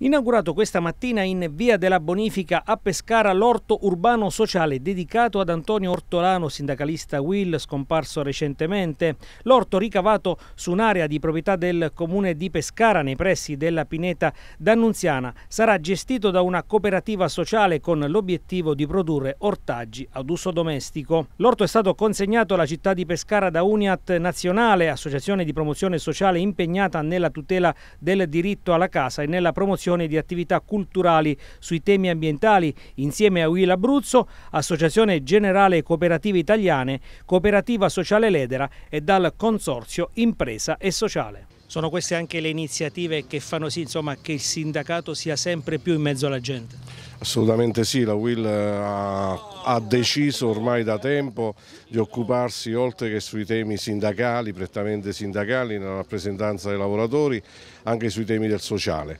Inaugurato questa mattina in via della Bonifica a Pescara l'orto urbano sociale dedicato ad Antonio Ortolano, sindacalista Will, scomparso recentemente. L'orto ricavato su un'area di proprietà del comune di Pescara nei pressi della pineta d'Annunziana sarà gestito da una cooperativa sociale con l'obiettivo di produrre ortaggi ad uso domestico. L'orto è stato consegnato alla città di Pescara da Uniat Nazionale, associazione di promozione sociale impegnata nella tutela del diritto alla casa e nella promozione promozione di attività culturali sui temi ambientali insieme a Will Abruzzo, Associazione Generale Cooperative Italiane, Cooperativa Sociale Ledera e dal Consorzio Impresa e Sociale. Sono queste anche le iniziative che fanno sì insomma, che il sindacato sia sempre più in mezzo alla gente? Assolutamente sì, la Will eh, ha, ha, deciso ormai da tempo di occuparsi oltre che sui temi sindacali, prettamente sindacali, nella rappresentanza dei lavoratori, anche sui temi del sociale.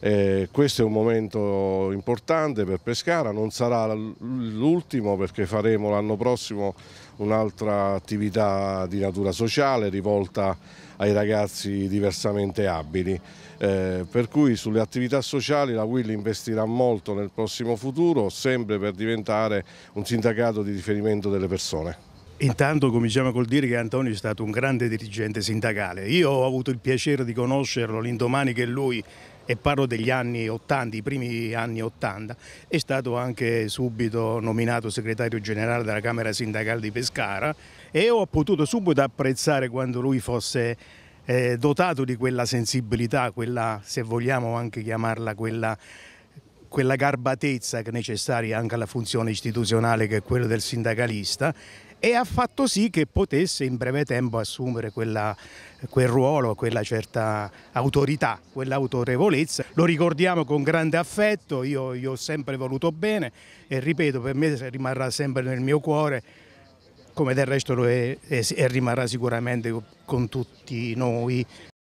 Eh, questo è un momento importante per Pescara, non sarà l'ultimo perché faremo l'anno prossimo un'altra attività di natura sociale rivolta ai ragazzi diversamente abili. Eh, per cui sulle attività sociali la Will investirà molto nel prossimo futuro, sempre per diventare un sindacato di riferimento delle persone. Intanto cominciamo col dire che Antonio è stato un grande dirigente sindacale. Io ho avuto il piacere di conoscerlo l'indomani che lui, e parlo degli anni 80, i primi anni 80, è stato anche subito nominato segretario generale della Camera Sindacale di Pescara e ho potuto subito apprezzare quando lui fosse eh, dotato di quella sensibilità, quella, se vogliamo anche chiamarla, quella quella garbatezza necessaria anche alla funzione istituzionale che è quella del sindacalista e ha fatto sì che potesse in breve tempo assumere quella, quel ruolo, quella certa autorità, quell'autorevolezza. Lo ricordiamo con grande affetto, io gli ho sempre voluto bene e ripeto, per me rimarrà sempre nel mio cuore come del resto lo è e rimarrà sicuramente con tutti noi.